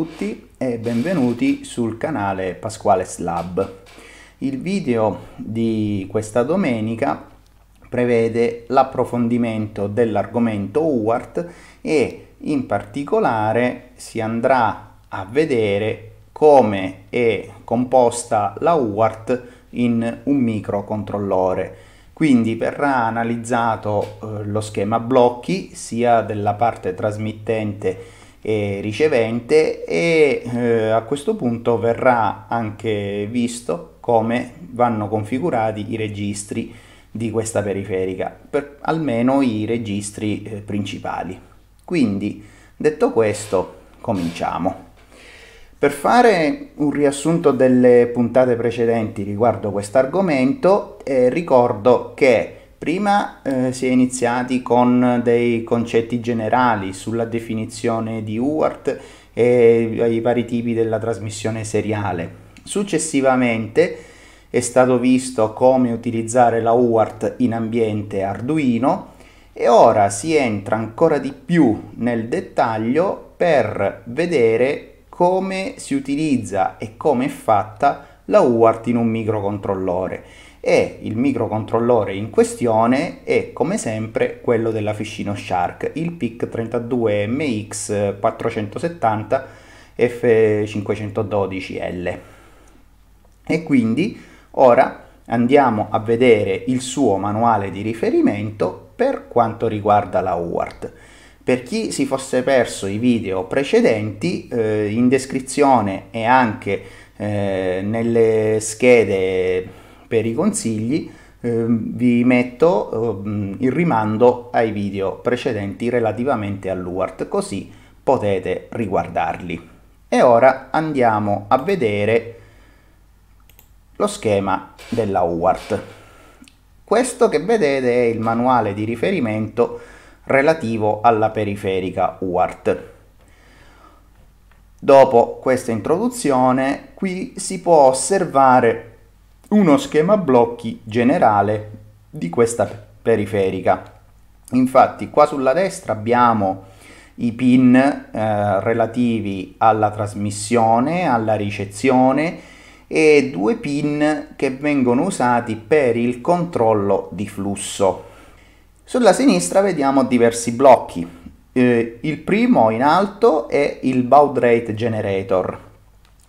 tutti e benvenuti sul canale Pasquale Slab. Il video di questa domenica prevede l'approfondimento dell'argomento UART e in particolare si andrà a vedere come è composta la UART in un microcontrollore. Quindi verrà analizzato eh, lo schema blocchi sia della parte trasmittente e ricevente e eh, a questo punto verrà anche visto come vanno configurati i registri di questa periferica, per almeno i registri eh, principali. Quindi, detto questo, cominciamo. Per fare un riassunto delle puntate precedenti riguardo questo argomento, eh, ricordo che Prima eh, si è iniziati con dei concetti generali sulla definizione di UART e i vari tipi della trasmissione seriale. Successivamente è stato visto come utilizzare la UART in ambiente Arduino e ora si entra ancora di più nel dettaglio per vedere come si utilizza e come è fatta la UART in un microcontrollore e il microcontrollore in questione è come sempre quello della Ficino Shark, il PIC 32MX470 F512L. E quindi ora andiamo a vedere il suo manuale di riferimento per quanto riguarda la UART. Per chi si fosse perso i video precedenti, eh, in descrizione e anche eh, nelle schede per i consigli eh, vi metto eh, il rimando ai video precedenti relativamente all'UART, così potete riguardarli. E ora andiamo a vedere lo schema della UART. Questo che vedete è il manuale di riferimento relativo alla periferica UART. Dopo questa introduzione qui si può osservare uno schema blocchi generale di questa periferica. Infatti qua sulla destra abbiamo i pin eh, relativi alla trasmissione, alla ricezione e due pin che vengono usati per il controllo di flusso. Sulla sinistra vediamo diversi blocchi. Eh, il primo in alto è il baud rate generator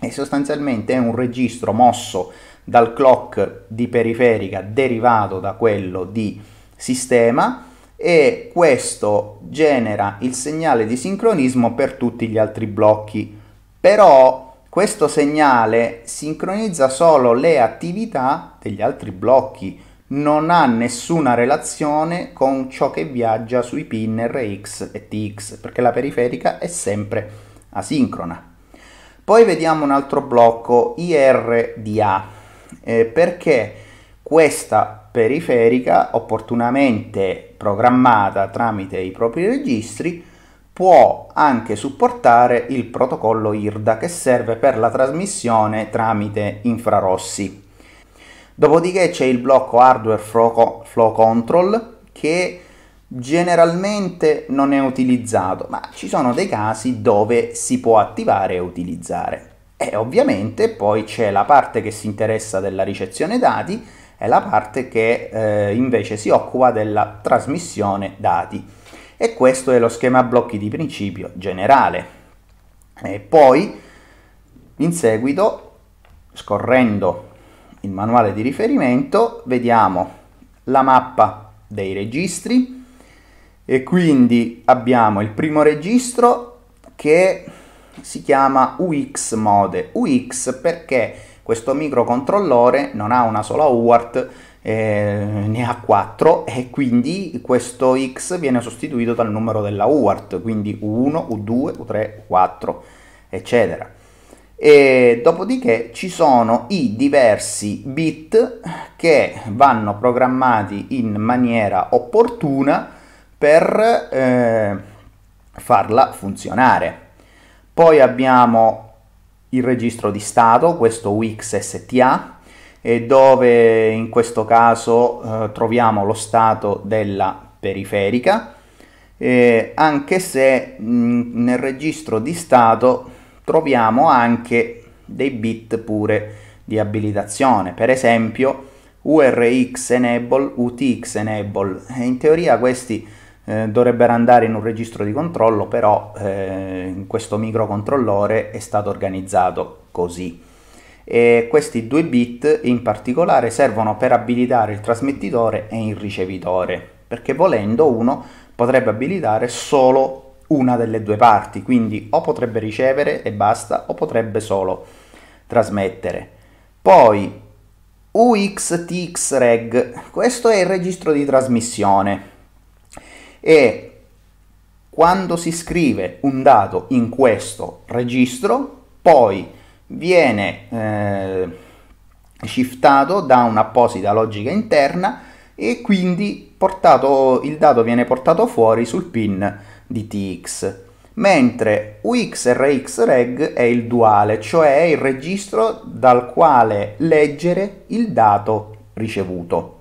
e sostanzialmente è un registro mosso dal clock di periferica derivato da quello di sistema e questo genera il segnale di sincronismo per tutti gli altri blocchi. Però questo segnale sincronizza solo le attività degli altri blocchi, non ha nessuna relazione con ciò che viaggia sui pin RX e TX, perché la periferica è sempre asincrona. Poi vediamo un altro blocco IRDA eh, perché questa periferica opportunamente programmata tramite i propri registri può anche supportare il protocollo IRDA che serve per la trasmissione tramite infrarossi. Dopodiché c'è il blocco hardware flow control che generalmente non è utilizzato, ma ci sono dei casi dove si può attivare e utilizzare. E ovviamente poi c'è la parte che si interessa della ricezione dati e la parte che eh, invece si occupa della trasmissione dati. E questo è lo schema blocchi di principio generale. E poi in seguito, scorrendo il manuale di riferimento, vediamo la mappa dei registri e quindi abbiamo il primo registro che si chiama UX Mode. UX perché questo microcontrollore non ha una sola UART, eh, ne ha 4 e quindi questo X viene sostituito dal numero della UART, quindi U1, U2, U3, U4, eccetera. E dopodiché ci sono i diversi bit che vanno programmati in maniera opportuna per eh, farla funzionare. Poi abbiamo il registro di stato, questo Wix STA, dove in questo caso eh, troviamo lo stato della periferica, eh, anche se mh, mm, nel registro di stato troviamo anche dei bit pure di abilitazione, per esempio URX enable, UTX enable, in teoria questi eh, dovrebbero andare in un registro di controllo, però eh, questo microcontrollore è stato organizzato così. E questi due bit in particolare servono per abilitare il trasmettitore e il ricevitore, perché volendo uno potrebbe abilitare solo una delle due parti, quindi o potrebbe ricevere e basta, o potrebbe solo trasmettere. Poi UXTXREG, questo è il registro di trasmissione, e quando si scrive un dato in questo registro, poi viene eh, shiftato da un'apposita logica interna e quindi portato, il dato viene portato fuori sul pin di TX mentre UXRXReg è il duale, cioè il registro dal quale leggere il dato ricevuto.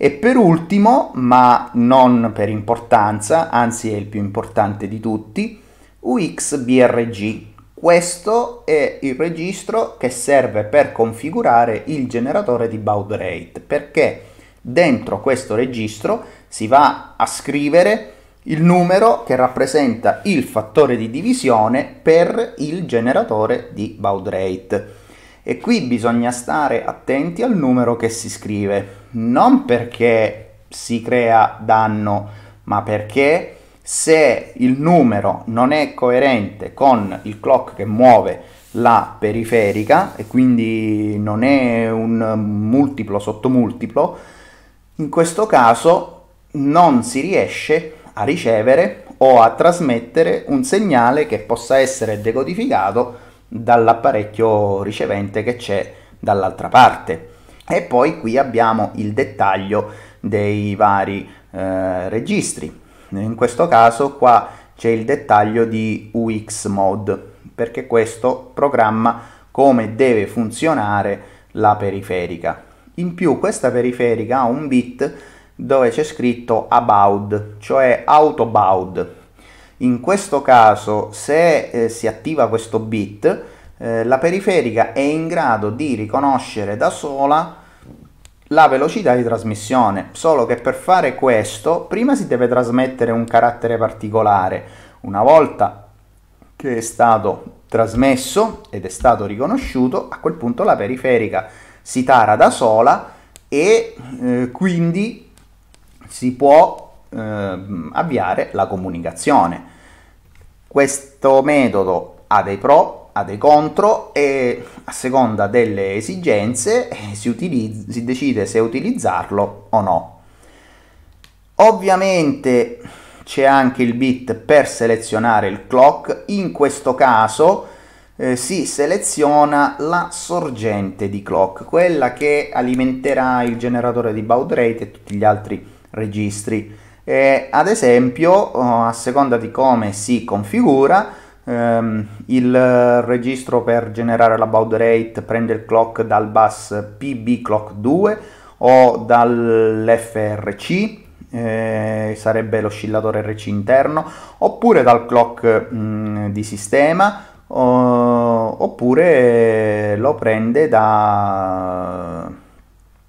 E per ultimo, ma non per importanza, anzi è il più importante di tutti, UXBRG. Questo è il registro che serve per configurare il generatore di baud rate, perché dentro questo registro si va a scrivere il numero che rappresenta il fattore di divisione per il generatore di baud rate. E qui bisogna stare attenti al numero che si scrive, non perché si crea danno, ma perché se il numero non è coerente con il clock che muove la periferica e quindi non è un multiplo sottomultiplo, in questo caso non si riesce a ricevere o a trasmettere un segnale che possa essere decodificato dall'apparecchio ricevente che c'è dall'altra parte. E poi qui abbiamo il dettaglio dei vari eh, registri. In questo caso qua c'è il dettaglio di UX Mode, perché questo programma come deve funzionare la periferica. In più questa periferica ha un bit dove c'è scritto about, cioè autobound. In questo caso se eh, si attiva questo bit, eh, la periferica è in grado di riconoscere da sola la velocità di trasmissione, solo che per fare questo prima si deve trasmettere un carattere particolare. Una volta che è stato trasmesso ed è stato riconosciuto, a quel punto la periferica si tara da sola e eh, quindi si può eh, avviare la comunicazione. Questo metodo ha dei pro ha dei contro e a seconda delle esigenze eh, si, utilizza, si decide se utilizzarlo o no. Ovviamente c'è anche il bit per selezionare il clock, in questo caso eh, si seleziona la sorgente di clock, quella che alimenterà il generatore di baud rate e tutti gli altri registri. Eh, ad esempio, oh, a seconda di come si configura, Um, il registro per generare la baud rate prende il clock dal bus PB clock 2 o dall'FRC eh, sarebbe l'oscillatore RC interno oppure dal clock mh, mm, di sistema o, oppure lo prende da,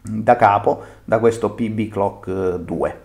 da capo da questo PB clock 2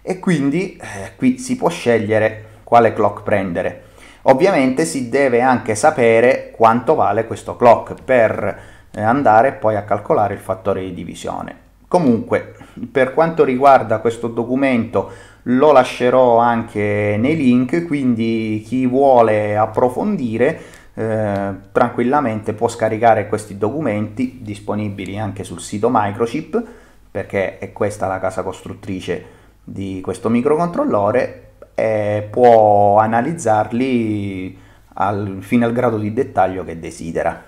e quindi eh, qui si può scegliere quale clock prendere Ovviamente si deve anche sapere quanto vale questo clock per eh, andare poi a calcolare il fattore di divisione. Comunque, per quanto riguarda questo documento, lo lascerò anche nei link, quindi chi vuole approfondire eh, tranquillamente può scaricare questi documenti disponibili anche sul sito Microchip, perché è questa la casa costruttrice di questo microcontrollore e può analizzarli al, fino al grado di dettaglio che desidera.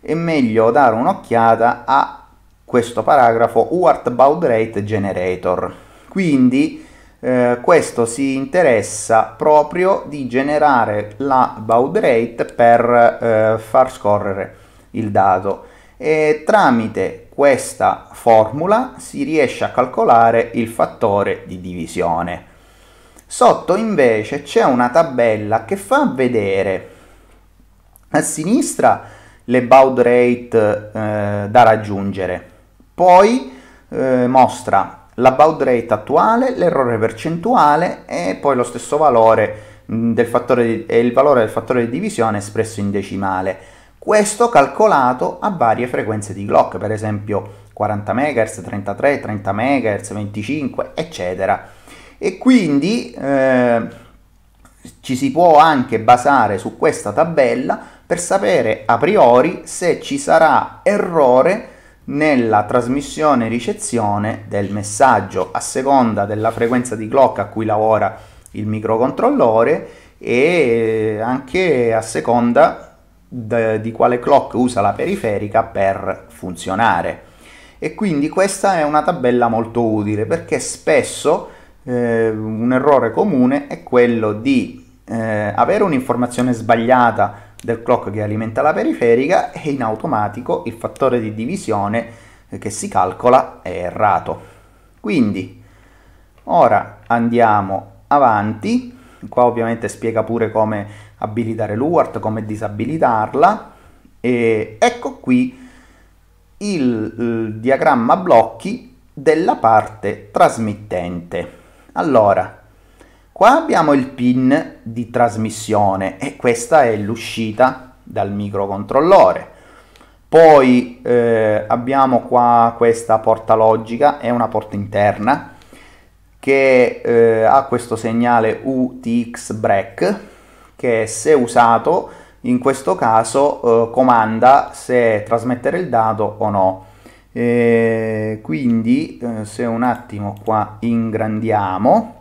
È meglio dare un'occhiata a questo paragrafo UART baud rate generator. Quindi eh, questo si interessa proprio di generare la baud rate per eh, far scorrere il dato e tramite questa formula si riesce a calcolare il fattore di divisione. Sotto invece c'è una tabella che fa vedere a sinistra le baud rate eh, da raggiungere, poi eh, mostra la baud rate attuale, l'errore percentuale e poi lo stesso valore mm, del fattore di, e il valore del fattore di divisione espresso in decimale. Questo calcolato a varie frequenze di clock, per esempio 40 MHz, 33, 30 MHz, 25, eccetera e quindi eh, ci si può anche basare su questa tabella per sapere a priori se ci sarà errore nella trasmissione ricezione del messaggio a seconda della frequenza di clock a cui lavora il microcontrollore e eh, anche a seconda di quale clock usa la periferica per funzionare e quindi questa è una tabella molto utile perché spesso eh, un errore comune è quello di eh, avere un'informazione sbagliata del clock che alimenta la periferica e in automatico il fattore di divisione eh, che si calcola è errato. Quindi ora andiamo avanti, qua ovviamente spiega pure come abilitare l'UART, come disabilitarla e ecco qui il, il diagramma blocchi della parte trasmittente. Allora, qua abbiamo il pin di trasmissione e questa è l'uscita dal microcontrollore. Poi eh, abbiamo qua questa porta logica, è una porta interna che eh, ha questo segnale UTX break che se usato in questo caso eh, comanda se trasmettere il dato o no. E quindi eh, se un attimo qua ingrandiamo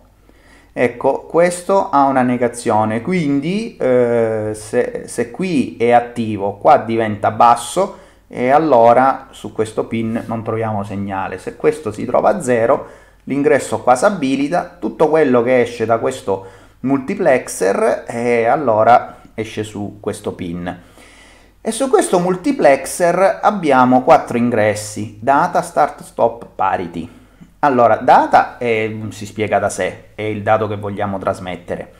Ecco, questo ha una negazione, quindi eh, se, se, qui è attivo, qua diventa basso e allora su questo pin non troviamo segnale. Se questo si trova a zero l'ingresso qua si abilita, tutto quello che esce da questo multiplexer e allora esce su questo pin e su questo multiplexer abbiamo quattro ingressi, data, start, stop, parity. Allora, data è, si spiega da sé, è il dato che vogliamo trasmettere,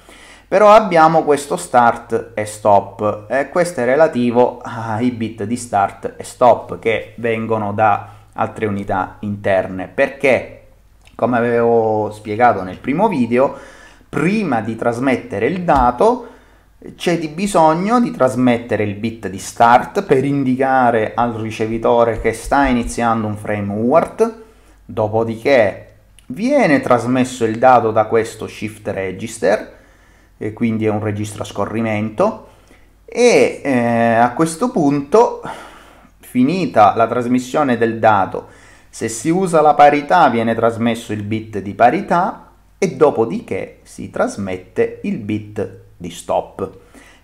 però abbiamo questo start e stop, e questo è relativo ai bit di start e stop che vengono da altre unità interne, perché, come avevo spiegato nel primo video, prima di trasmettere il dato c'è di bisogno di trasmettere il bit di start per indicare al ricevitore che sta iniziando un frame UART, dopodiché viene trasmesso il dato da questo shift register, e quindi è un registro a scorrimento, e eh, a questo punto, finita la trasmissione del dato, se si usa la parità viene trasmesso il bit di parità e dopodiché si trasmette il bit di stop.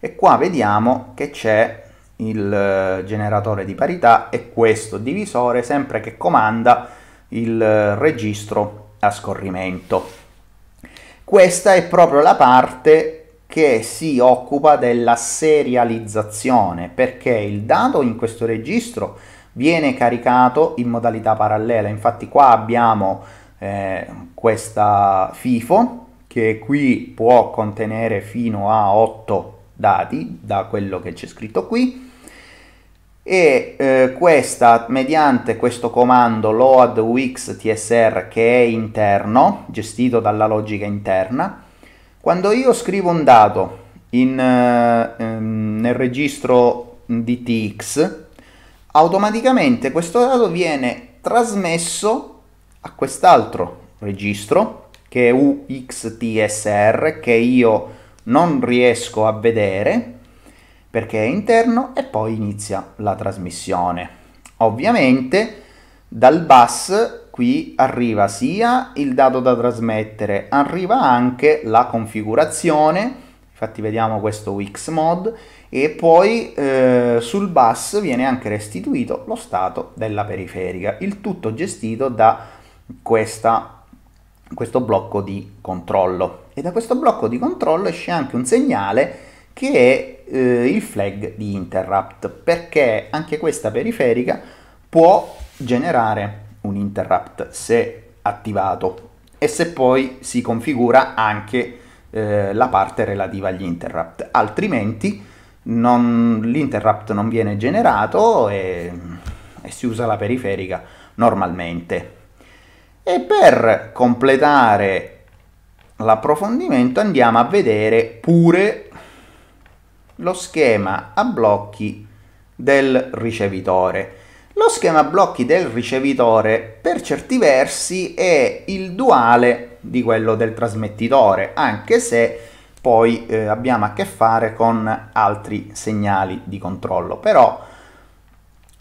E qua vediamo che c'è il eh, generatore di parità e questo divisore sempre che comanda il eh, registro a scorrimento. Questa è proprio la parte che si occupa della serializzazione perché il dato in questo registro viene caricato in modalità parallela infatti qua abbiamo eh, questa FIFO che qui può contenere fino a 8 dati da quello che c'è scritto qui e eh, questa mediante questo comando load wix tsr che è interno gestito dalla logica interna quando io scrivo un dato in, eh, ehm, nel registro dtx automaticamente questo dato viene trasmesso a quest'altro registro che è UXTSR che io non riesco a vedere perché è interno e poi inizia la trasmissione. Ovviamente dal bus qui arriva sia il dato da trasmettere, arriva anche la configurazione, infatti vediamo questo Wix mod, e poi eh, sul bus viene anche restituito lo stato della periferica, il tutto gestito da questa questo blocco di controllo e da questo blocco di controllo esce anche un segnale che è eh, il flag di interrupt perché anche questa periferica può generare un interrupt se attivato e se poi si configura anche eh, la parte relativa agli interrupt altrimenti l'interrupt non viene generato e, e si usa la periferica normalmente e per completare l'approfondimento andiamo a vedere pure lo schema a blocchi del ricevitore. Lo schema a blocchi del ricevitore per certi versi è il duale di quello del trasmettitore, anche se poi eh, abbiamo a che fare con altri segnali di controllo. Però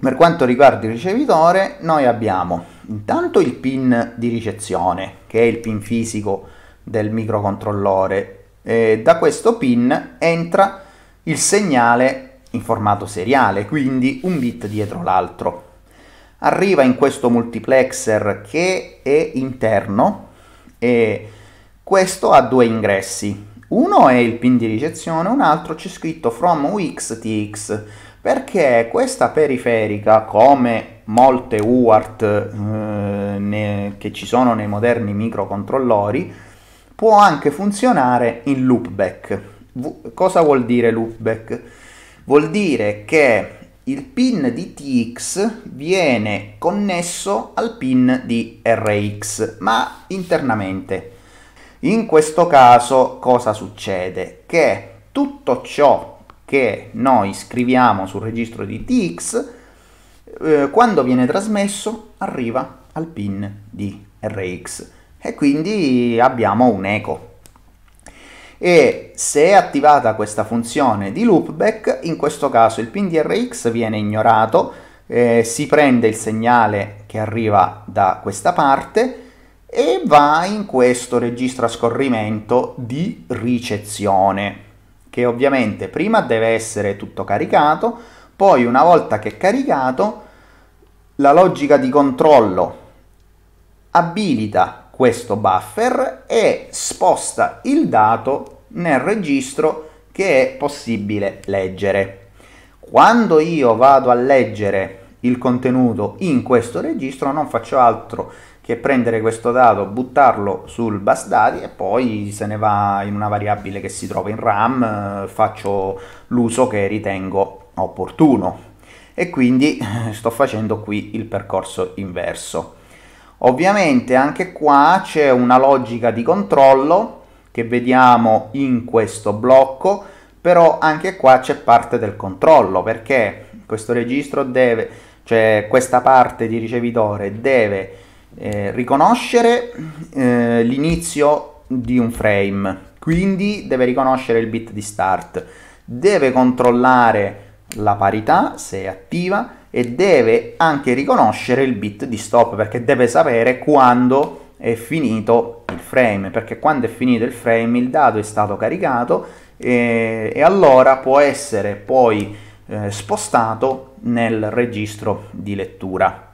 per quanto riguarda il ricevitore, noi abbiamo intanto il pin di ricezione, che è il pin fisico del microcontrollore. E da questo pin entra il segnale in formato seriale, quindi un bit dietro l'altro. Arriva in questo multiplexer che è interno e questo ha due ingressi. Uno è il pin di ricezione, un altro c'è scritto from UX TX perché questa periferica, come molte UART eh, ne, che ci sono nei moderni microcontrollori, può anche funzionare in loopback. V- cosa vuol dire loopback? Vuol dire che il pin di TX viene connesso al pin di RX, ma internamente. In questo caso cosa succede? Che tutto ciò che noi scriviamo sul registro di Tx, eh, quando viene trasmesso arriva al pin di Rx e quindi abbiamo un eco. E se è attivata questa funzione di loopback, in questo caso il pin di Rx viene ignorato, eh, si prende il segnale che arriva da questa parte e va in questo registro a scorrimento di ricezione che ovviamente prima deve essere tutto caricato, poi una volta che è caricato la logica di controllo abilita questo buffer e sposta il dato nel registro che è possibile leggere. Quando io vado a leggere il contenuto in questo registro non faccio altro che che prendere questo dato, buttarlo sul bus dati e poi se ne va in una variabile che si trova in RAM, eh, faccio l'uso che ritengo opportuno e quindi eh, sto facendo qui il percorso inverso. Ovviamente anche qua c'è una logica di controllo che vediamo in questo blocco, però anche qua c'è parte del controllo perché questo registro deve, cioè questa parte di ricevitore deve eh, riconoscere eh, l'inizio di un frame, quindi deve riconoscere il bit di start, deve controllare la parità se è attiva e deve anche riconoscere il bit di stop perché deve sapere quando è finito il frame perché quando è finito il frame il dato è stato caricato e, eh, e allora può essere poi eh, spostato nel registro di lettura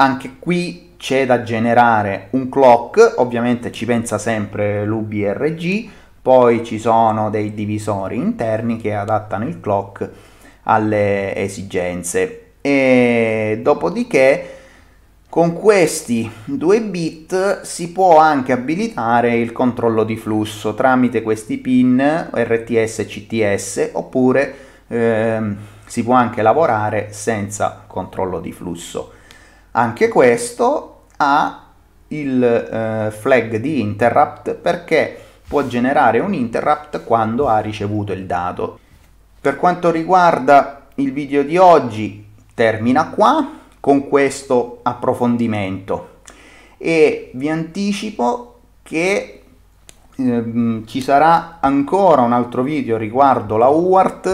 anche qui c'è da generare un clock, ovviamente ci pensa sempre l'UBRG, poi ci sono dei divisori interni che adattano il clock alle esigenze. E dopodiché con questi due bit si può anche abilitare il controllo di flusso tramite questi pin RTS e CTS oppure eh, si può anche lavorare senza controllo di flusso. Anche questo ha il eh, flag di interrupt perché può generare un interrupt quando ha ricevuto il dato. Per quanto riguarda il video di oggi termina qua con questo approfondimento e vi anticipo che eh, ci sarà ancora un altro video riguardo la UART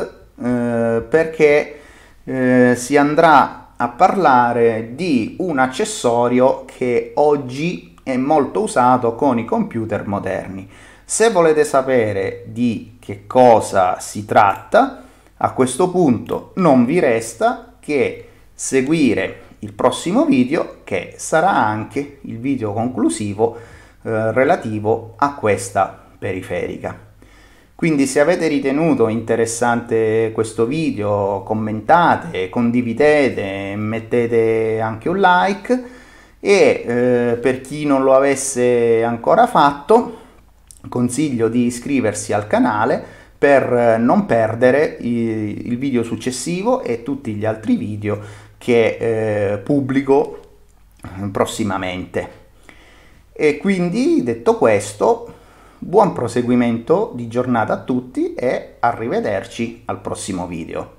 eh, perché eh, si andrà a parlare di un accessorio che oggi è molto usato con i computer moderni. Se volete sapere di che cosa si tratta, a questo punto non vi resta che seguire il prossimo video che sarà anche il video conclusivo eh, relativo a questa periferica. Quindi se avete ritenuto interessante questo video, commentate, condividete, mettete anche un like e eh, per chi non lo avesse ancora fatto consiglio di iscriversi al canale per eh, non perdere il video successivo e tutti gli altri video che eh, pubblico eh, prossimamente. E quindi detto questo Buon proseguimento di giornata a tutti e arrivederci al prossimo video.